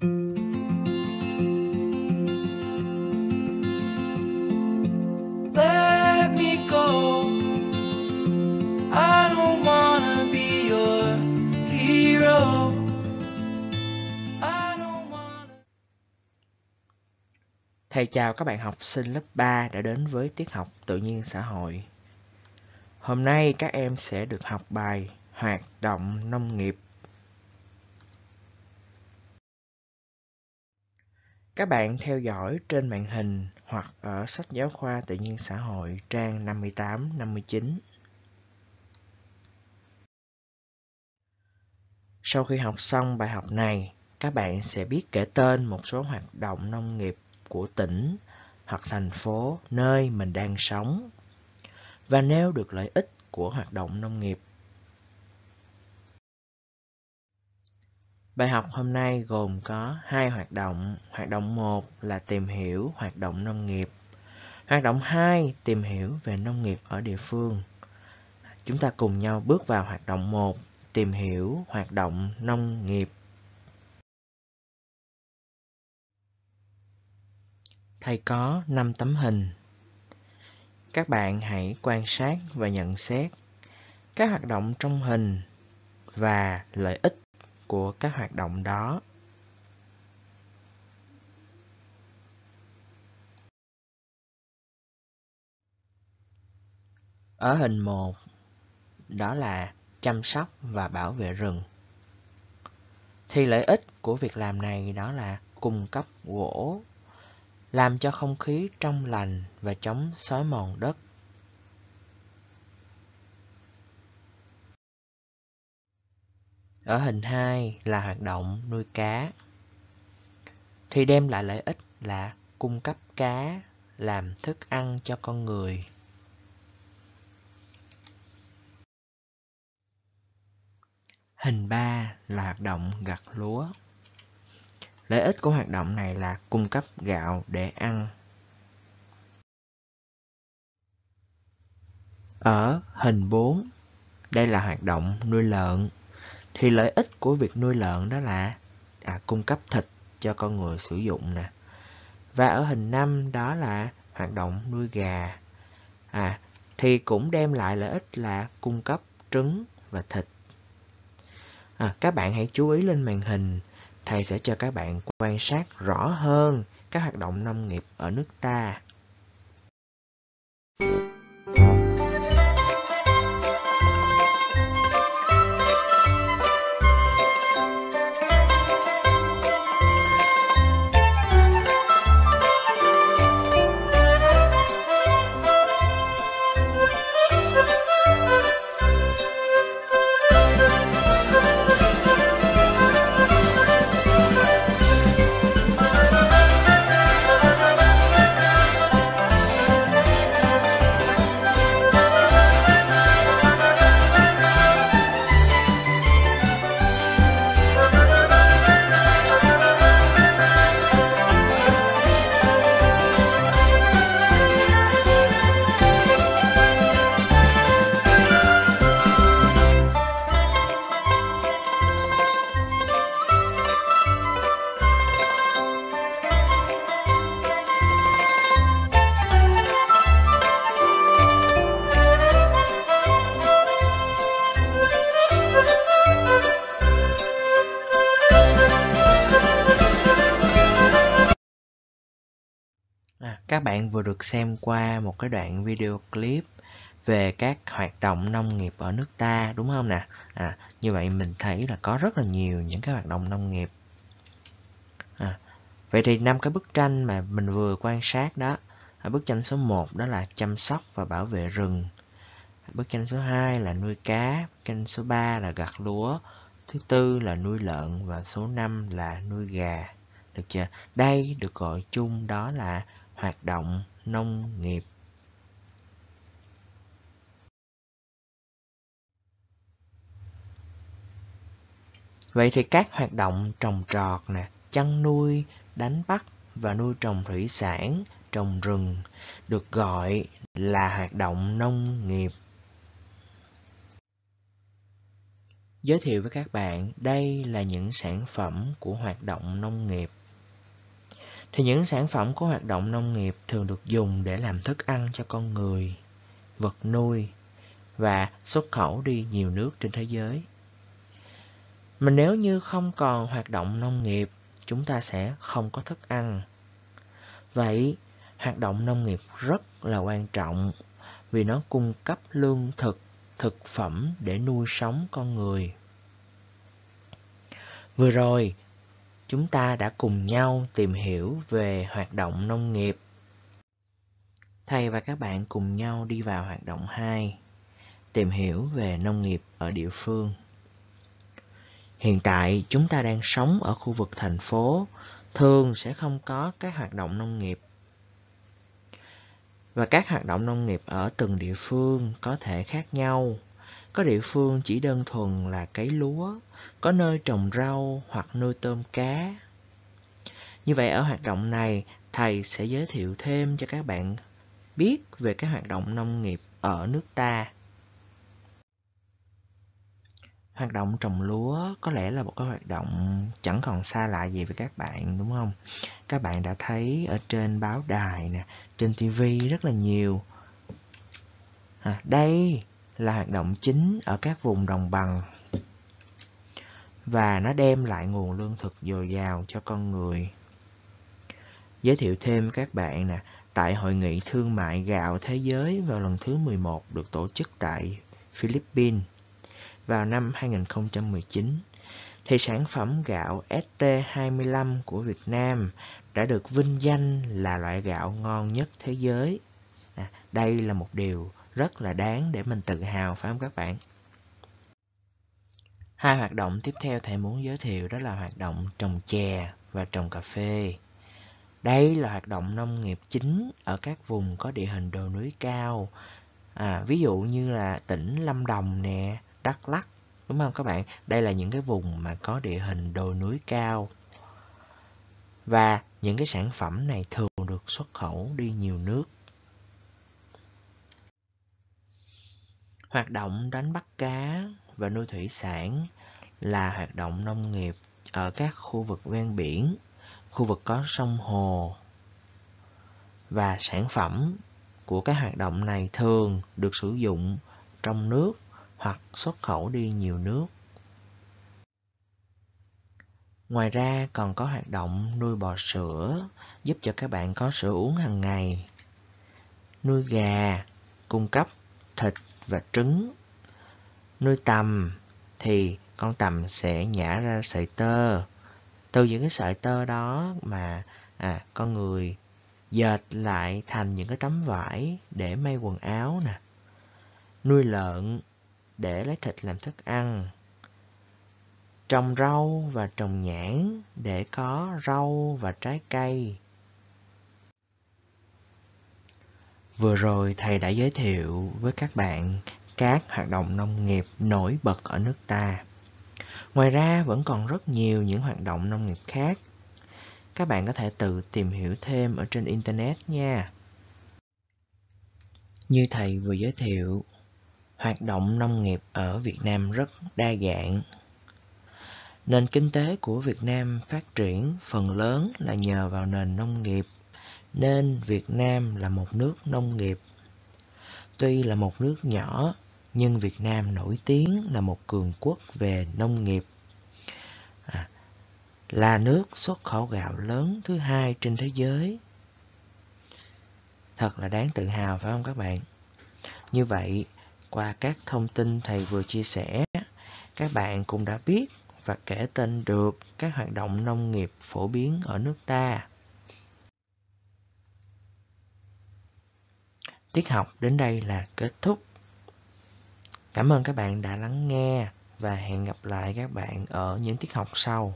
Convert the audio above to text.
Thầy chào các bạn học sinh lớp 3 đã đến với tiết học tự nhiên xã hội. Hôm nay các em sẽ được học bài Hoạt động nông nghiệp Các bạn theo dõi trên màn hình hoặc ở sách giáo khoa tự nhiên xã hội trang 58-59. Sau khi học xong bài học này, các bạn sẽ biết kể tên một số hoạt động nông nghiệp của tỉnh hoặc thành phố nơi mình đang sống. Và nêu được lợi ích của hoạt động nông nghiệp Bài học hôm nay gồm có hai hoạt động. Hoạt động 1 là tìm hiểu hoạt động nông nghiệp. Hoạt động 2 tìm hiểu về nông nghiệp ở địa phương. Chúng ta cùng nhau bước vào hoạt động 1, tìm hiểu hoạt động nông nghiệp. Thầy có 5 tấm hình. Các bạn hãy quan sát và nhận xét các hoạt động trong hình và lợi ích của các hoạt động đó Ở hình 1, đó là chăm sóc và bảo vệ rừng. Thì lợi ích của việc làm này đó là cung cấp gỗ, làm cho không khí trong lành và chống xói mòn đất Ở hình 2 là hoạt động nuôi cá. Thì đem lại lợi ích là cung cấp cá làm thức ăn cho con người. Hình 3 là hoạt động gặt lúa. Lợi ích của hoạt động này là cung cấp gạo để ăn. Ở hình 4, đây là hoạt động nuôi lợn thì lợi ích của việc nuôi lợn đó là à, cung cấp thịt cho con người sử dụng nè và ở hình 5 đó là hoạt động nuôi gà à thì cũng đem lại lợi ích là cung cấp trứng và thịt à, các bạn hãy chú ý lên màn hình thầy sẽ cho các bạn quan sát rõ hơn các hoạt động nông nghiệp ở nước ta bạn vừa được xem qua một cái đoạn video clip về các hoạt động nông nghiệp ở nước ta đúng không nè à, như vậy mình thấy là có rất là nhiều những cái hoạt động nông nghiệp à, vậy thì năm cái bức tranh mà mình vừa quan sát đó à, bức tranh số 1 đó là chăm sóc và bảo vệ rừng bức tranh số 2 là nuôi cá bức tranh số 3 là gặt lúa thứ tư là nuôi lợn và số 5 là nuôi gà được chưa đây được gọi chung đó là hoạt động nông nghiệp Vậy thì các hoạt động trồng trọt nè, chăn nuôi, đánh bắt và nuôi trồng thủy sản, trồng rừng được gọi là hoạt động nông nghiệp. Giới thiệu với các bạn, đây là những sản phẩm của hoạt động nông nghiệp thì những sản phẩm của hoạt động nông nghiệp thường được dùng để làm thức ăn cho con người, vật nuôi và xuất khẩu đi nhiều nước trên thế giới. Mà nếu như không còn hoạt động nông nghiệp, chúng ta sẽ không có thức ăn. Vậy, hoạt động nông nghiệp rất là quan trọng vì nó cung cấp lương thực, thực phẩm để nuôi sống con người. Vừa rồi, chúng ta đã cùng nhau tìm hiểu về hoạt động nông nghiệp. Thầy và các bạn cùng nhau đi vào hoạt động 2, tìm hiểu về nông nghiệp ở địa phương. Hiện tại chúng ta đang sống ở khu vực thành phố, thường sẽ không có các hoạt động nông nghiệp. Và các hoạt động nông nghiệp ở từng địa phương có thể khác nhau có địa phương chỉ đơn thuần là cấy lúa, có nơi trồng rau hoặc nuôi tôm cá. Như vậy ở hoạt động này, thầy sẽ giới thiệu thêm cho các bạn biết về các hoạt động nông nghiệp ở nước ta. Hoạt động trồng lúa có lẽ là một cái hoạt động chẳng còn xa lạ gì với các bạn đúng không? Các bạn đã thấy ở trên báo đài nè, trên TV rất là nhiều. À, đây là hoạt động chính ở các vùng đồng bằng và nó đem lại nguồn lương thực dồi dào cho con người. Giới thiệu thêm các bạn nè, tại Hội nghị Thương mại Gạo Thế giới vào lần thứ 11 được tổ chức tại Philippines vào năm 2019, thì sản phẩm gạo ST25 của Việt Nam đã được vinh danh là loại gạo ngon nhất thế giới. À, đây là một điều rất là đáng để mình tự hào phải không các bạn? Hai hoạt động tiếp theo thầy muốn giới thiệu đó là hoạt động trồng chè và trồng cà phê. Đây là hoạt động nông nghiệp chính ở các vùng có địa hình đồi núi cao. À, ví dụ như là tỉnh Lâm Đồng nè, Đắk Lắk, đúng không các bạn? Đây là những cái vùng mà có địa hình đồi núi cao. Và những cái sản phẩm này thường được xuất khẩu đi nhiều nước Hoạt động đánh bắt cá và nuôi thủy sản là hoạt động nông nghiệp ở các khu vực ven biển, khu vực có sông hồ. Và sản phẩm của các hoạt động này thường được sử dụng trong nước hoặc xuất khẩu đi nhiều nước. Ngoài ra còn có hoạt động nuôi bò sữa giúp cho các bạn có sữa uống hàng ngày. Nuôi gà cung cấp thịt và trứng. Nuôi tầm thì con tầm sẽ nhả ra sợi tơ. Từ những cái sợi tơ đó mà à, con người dệt lại thành những cái tấm vải để may quần áo nè. Nuôi lợn để lấy thịt làm thức ăn. Trồng rau và trồng nhãn để có rau và trái cây. Vừa rồi thầy đã giới thiệu với các bạn các hoạt động nông nghiệp nổi bật ở nước ta. Ngoài ra vẫn còn rất nhiều những hoạt động nông nghiệp khác. Các bạn có thể tự tìm hiểu thêm ở trên Internet nha. Như thầy vừa giới thiệu, hoạt động nông nghiệp ở Việt Nam rất đa dạng. Nền kinh tế của Việt Nam phát triển phần lớn là nhờ vào nền nông nghiệp nên Việt Nam là một nước nông nghiệp. Tuy là một nước nhỏ, nhưng Việt Nam nổi tiếng là một cường quốc về nông nghiệp. À, là nước xuất khẩu gạo lớn thứ hai trên thế giới. Thật là đáng tự hào phải không các bạn? Như vậy, qua các thông tin thầy vừa chia sẻ, các bạn cũng đã biết và kể tên được các hoạt động nông nghiệp phổ biến ở nước ta. Tiết học đến đây là kết thúc. Cảm ơn các bạn đã lắng nghe và hẹn gặp lại các bạn ở những tiết học sau.